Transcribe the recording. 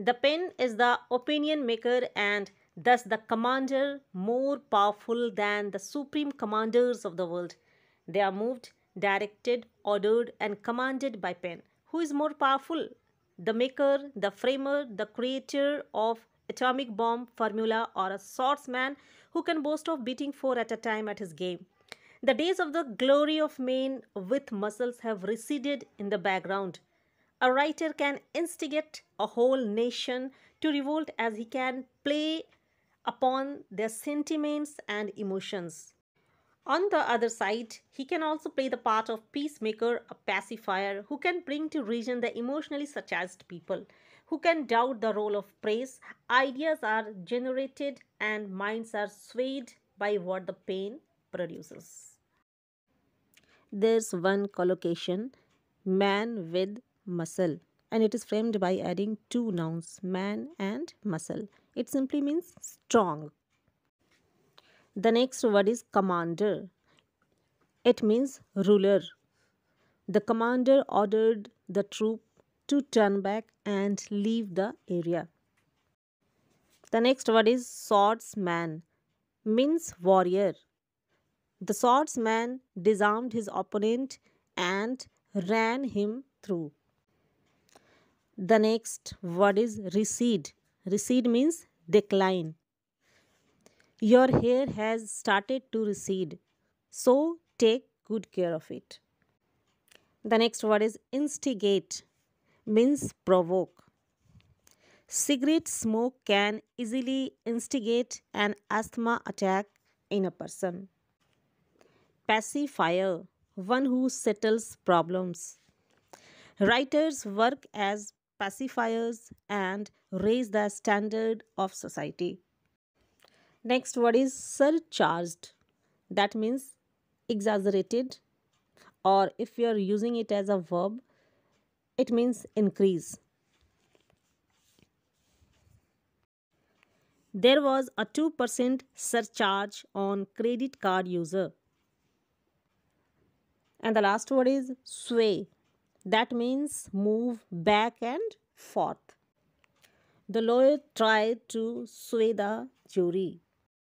The pen is the opinion maker and thus the commander more powerful than the supreme commanders of the world. They are moved, directed, ordered and commanded by pen. Who is more powerful? The maker, the framer, the creator of atomic bomb formula or a swordsman who can boast of beating four at a time at his game. The days of the glory of men with muscles have receded in the background. A writer can instigate a whole nation to revolt as he can play upon their sentiments and emotions. On the other side, he can also play the part of peacemaker, a pacifier, who can bring to reason the emotionally surcharged people, who can doubt the role of praise. Ideas are generated and minds are swayed by what the pain produces. There's one collocation man with muscle and it is framed by adding two nouns man and muscle. It simply means strong. The next word is commander. It means ruler. The commander ordered the troop to turn back and leave the area. The next word is swordsman, means warrior. The swordsman disarmed his opponent and ran him through. The next word is recede. Recede means decline. Your hair has started to recede, so take good care of it. The next word is instigate, means provoke. Cigarette smoke can easily instigate an asthma attack in a person. Pacifier, one who settles problems. Writers work as pacifiers and raise the standard of society. Next word is surcharged. That means exaggerated or if you are using it as a verb, it means increase. There was a 2% surcharge on credit card user. And the last word is sway. That means move back and forth. The lawyer tried to sway the jury.